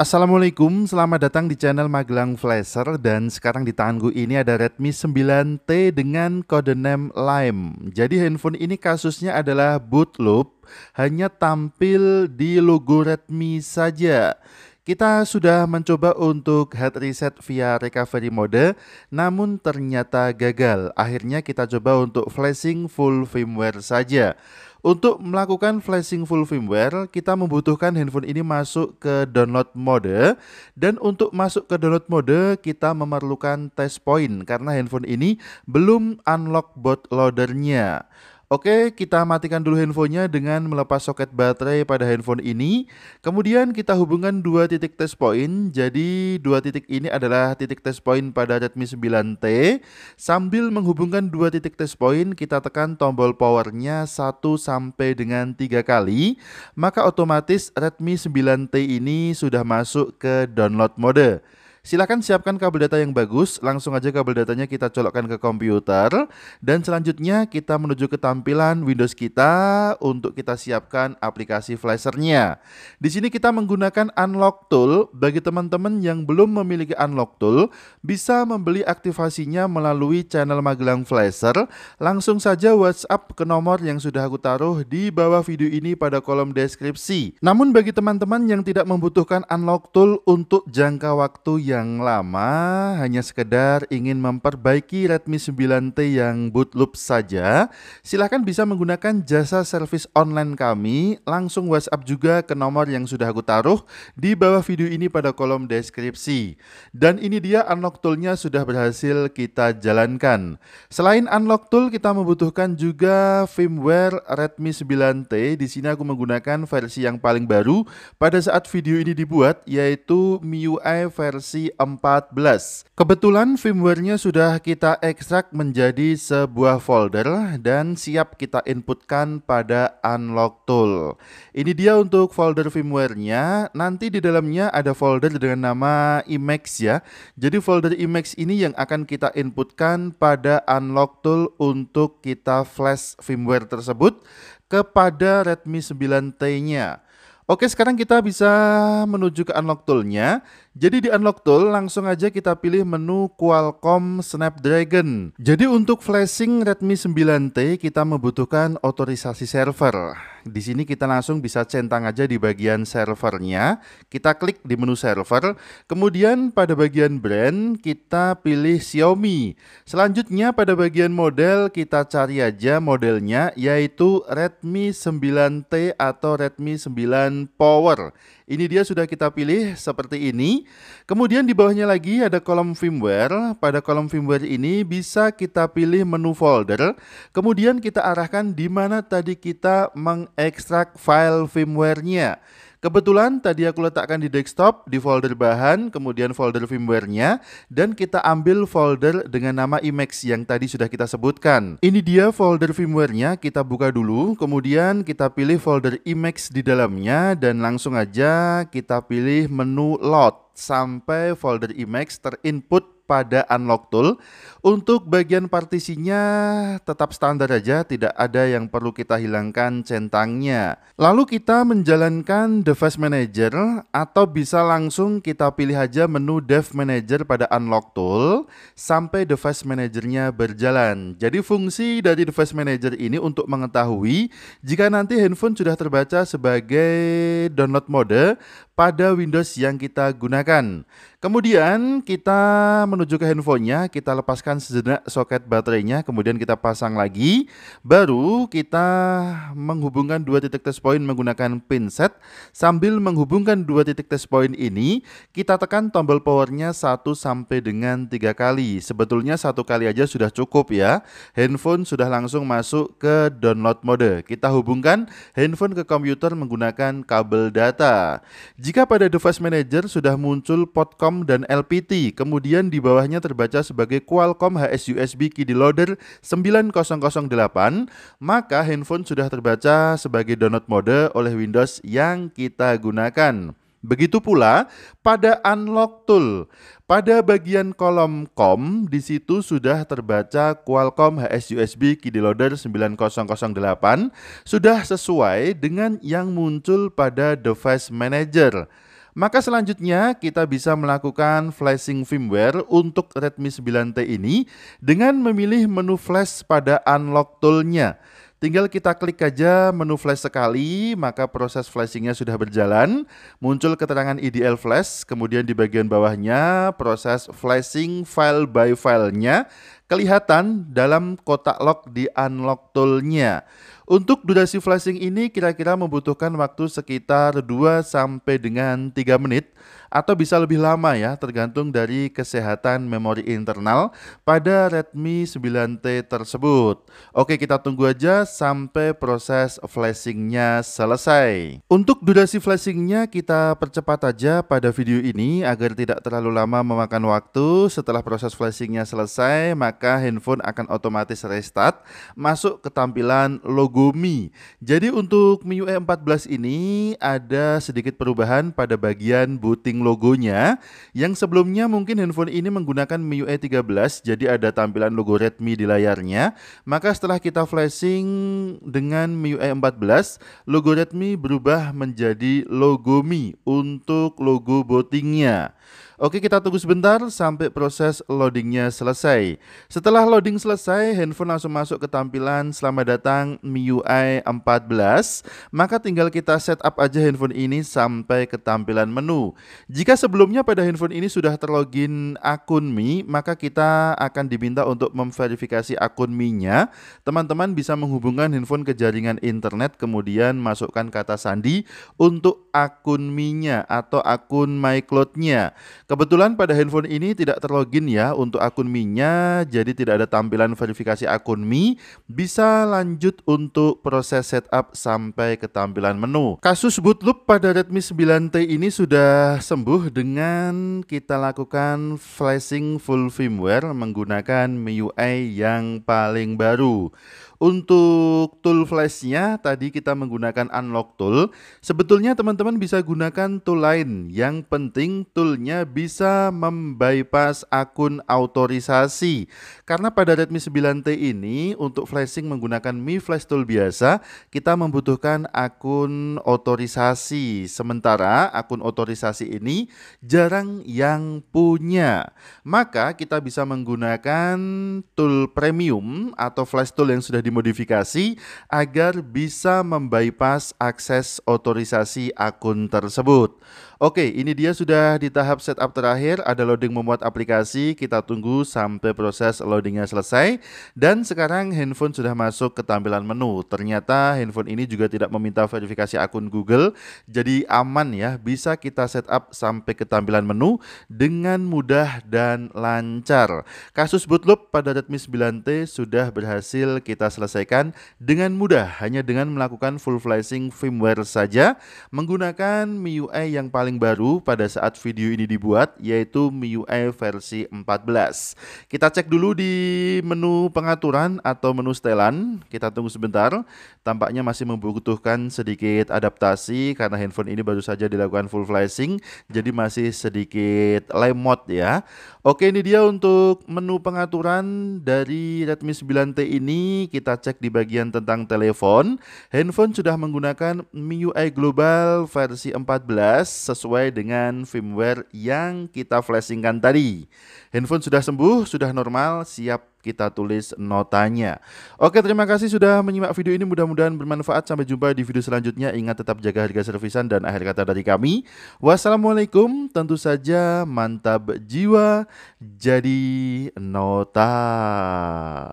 Assalamualaikum, selamat datang di channel Magelang Flasher dan sekarang di tanganku ini ada Redmi 9T dengan kode name Lime. Jadi handphone ini kasusnya adalah bootloop, hanya tampil di logo Redmi saja. Kita sudah mencoba untuk head reset via recovery mode, namun ternyata gagal. Akhirnya kita coba untuk flashing full firmware saja. Untuk melakukan flashing full firmware, kita membutuhkan handphone ini masuk ke download mode dan untuk masuk ke download mode kita memerlukan test point karena handphone ini belum unlock bootloadernya. Oke, kita matikan dulu handphonenya dengan melepas soket baterai pada handphone ini. Kemudian kita hubungkan dua titik test point. Jadi dua titik ini adalah titik test point pada Redmi 9T. Sambil menghubungkan dua titik test point, kita tekan tombol powernya satu sampai dengan tiga kali. Maka otomatis Redmi 9T ini sudah masuk ke download mode. Silahkan siapkan kabel data yang bagus, langsung aja kabel datanya kita colokkan ke komputer. Dan selanjutnya kita menuju ke tampilan Windows kita untuk kita siapkan aplikasi flashernya. Di sini kita menggunakan Unlock Tool. Bagi teman-teman yang belum memiliki Unlock Tool, bisa membeli aktivasinya melalui channel Magelang Flasher. Langsung saja WhatsApp ke nomor yang sudah aku taruh di bawah video ini pada kolom deskripsi. Namun bagi teman-teman yang tidak membutuhkan Unlock Tool untuk jangka waktu yang yang lama hanya sekedar ingin memperbaiki Redmi 9T yang boot loop saja, silahkan bisa menggunakan jasa service online kami. Langsung WhatsApp juga ke nomor yang sudah aku taruh di bawah video ini pada kolom deskripsi. Dan ini dia unlock toolnya sudah berhasil kita jalankan. Selain unlock tool, kita membutuhkan juga firmware Redmi 9T. Di sini aku menggunakan versi yang paling baru pada saat video ini dibuat, yaitu MIUI versi versi 14. Kebetulan firmware-nya sudah kita ekstrak menjadi sebuah folder dan siap kita inputkan pada unlock tool. Ini dia untuk folder firmware-nya. Nanti di dalamnya ada folder dengan nama IMEX ya. Jadi folder IMEX ini yang akan kita inputkan pada unlock tool untuk kita flash firmware tersebut kepada Redmi 9T-nya. Oke, sekarang kita bisa menuju ke unlock Toolnya. Jadi di unlock tool langsung aja kita pilih menu Qualcomm Snapdragon. Jadi untuk flashing Redmi 9T kita membutuhkan otorisasi server di sini kita langsung bisa centang aja di bagian servernya. Kita klik di menu server, kemudian pada bagian brand kita pilih Xiaomi. Selanjutnya pada bagian model kita cari aja modelnya yaitu Redmi 9T atau Redmi 9 Power. Ini dia sudah kita pilih seperti ini. Kemudian di bawahnya lagi ada kolom firmware. Pada kolom firmware ini bisa kita pilih menu folder. Kemudian kita arahkan di mana tadi kita mengekstrak file firmware-nya. Kebetulan tadi aku letakkan di desktop di folder bahan, kemudian folder firmware-nya, dan kita ambil folder dengan nama IMAX yang tadi sudah kita sebutkan. Ini dia folder firmware-nya, kita buka dulu, kemudian kita pilih folder IMAX di dalamnya, dan langsung aja kita pilih menu load sampai folder IMAX terinput pada unlock tool. Untuk bagian partisinya tetap standar aja, tidak ada yang perlu kita hilangkan centangnya. Lalu kita menjalankan device manager atau bisa langsung kita pilih aja menu dev manager pada unlock tool sampai device manajernya berjalan. Jadi fungsi dari device manager ini untuk mengetahui jika nanti handphone sudah terbaca sebagai download mode, pada Windows yang kita gunakan. Kemudian kita menuju ke handphonenya, kita lepaskan sejenak soket baterainya, kemudian kita pasang lagi. Baru kita menghubungkan dua titik test point menggunakan pinset. Sambil menghubungkan dua titik test point ini, kita tekan tombol powernya 1 sampai dengan tiga kali. Sebetulnya satu kali aja sudah cukup ya. Handphone sudah langsung masuk ke download mode. Kita hubungkan handphone ke komputer menggunakan kabel data. Jika pada device manager sudah muncul Potcom dan LPT, kemudian di bawahnya terbaca sebagai Qualcomm HSUSB Key Loader 9008, maka handphone sudah terbaca sebagai download mode oleh Windows yang kita gunakan. Begitu pula pada unlock tool. Pada bagian kolom COM, di situ sudah terbaca Qualcomm HSUSB KD Loader 9008 sudah sesuai dengan yang muncul pada device manager. Maka selanjutnya kita bisa melakukan flashing firmware untuk Redmi 9T ini dengan memilih menu flash pada unlock toolnya. nya Tinggal kita klik aja menu flash sekali, maka proses flashingnya sudah berjalan. Muncul keterangan IDL flash, kemudian di bagian bawahnya proses flashing file by filenya kelihatan dalam kotak lock di unlock toolnya. Untuk durasi flashing ini kira-kira membutuhkan waktu sekitar 2 sampai dengan 3 menit atau bisa lebih lama ya tergantung dari kesehatan memori internal pada Redmi 9T tersebut. Oke kita tunggu aja sampai proses flashingnya selesai. Untuk durasi flashingnya kita percepat aja pada video ini agar tidak terlalu lama memakan waktu setelah proses flashingnya selesai maka maka handphone akan otomatis restart masuk ke tampilan logo Mi. Jadi untuk MIUI 14 e ini ada sedikit perubahan pada bagian booting logonya yang sebelumnya mungkin handphone ini menggunakan MIUI e 13 jadi ada tampilan logo Redmi di layarnya. Maka setelah kita flashing dengan MIUI 14, e logo Redmi berubah menjadi logo Mi untuk logo bootingnya. Oke, kita tunggu sebentar sampai proses loadingnya selesai. Setelah loading selesai, handphone langsung masuk ke tampilan selamat datang MIUI 14. Maka tinggal kita setup aja handphone ini sampai ke tampilan menu. Jika sebelumnya pada handphone ini sudah terlogin akun Mi, maka kita akan diminta untuk memverifikasi akun Mi-nya. Teman-teman bisa menghubungkan handphone ke jaringan internet kemudian masukkan kata sandi untuk akun Mi-nya atau akun MyCloud-nya. Kebetulan pada handphone ini tidak terlogin ya untuk akun Mi-nya, jadi tidak ada tampilan verifikasi akun Mi. Bisa lanjut untuk proses setup sampai ke tampilan menu. Kasus bootloop pada Redmi 9T ini sudah sembuh dengan kita lakukan flashing full firmware menggunakan MIUI yang paling baru. Untuk tool flashnya tadi kita menggunakan unlock tool. Sebetulnya teman-teman bisa gunakan tool lain. Yang penting toolnya bisa membypass akun autorisasi. Karena pada Redmi 9T ini untuk flashing menggunakan Mi Flash Tool biasa kita membutuhkan akun otorisasi. Sementara akun otorisasi ini jarang yang punya. Maka kita bisa menggunakan tool premium atau flash tool yang sudah di dimodifikasi agar bisa membypass akses otorisasi akun tersebut. Oke, ini dia sudah di tahap setup terakhir, ada loading memuat aplikasi, kita tunggu sampai proses loadingnya selesai. Dan sekarang handphone sudah masuk ke tampilan menu. Ternyata handphone ini juga tidak meminta verifikasi akun Google, jadi aman ya, bisa kita setup sampai ke tampilan menu dengan mudah dan lancar. Kasus bootloop pada Redmi 9T sudah berhasil kita selesai selesaikan dengan mudah hanya dengan melakukan full flashing firmware saja menggunakan MIUI yang paling baru pada saat video ini dibuat yaitu MIUI versi 14. Kita cek dulu di menu pengaturan atau menu setelan. Kita tunggu sebentar. Tampaknya masih membutuhkan sedikit adaptasi karena handphone ini baru saja dilakukan full flashing jadi masih sedikit lemot ya. Oke, ini dia untuk menu pengaturan dari Redmi 9T ini. Kita kita cek di bagian tentang telepon, handphone sudah menggunakan MIUI Global versi 14 sesuai dengan firmware yang kita flashingkan tadi. Handphone sudah sembuh, sudah normal, siap kita tulis notanya. Oke, terima kasih sudah menyimak video ini. Mudah-mudahan bermanfaat. Sampai jumpa di video selanjutnya. Ingat tetap jaga harga servisan dan akhir kata dari kami. Wassalamualaikum. Tentu saja mantap jiwa jadi nota.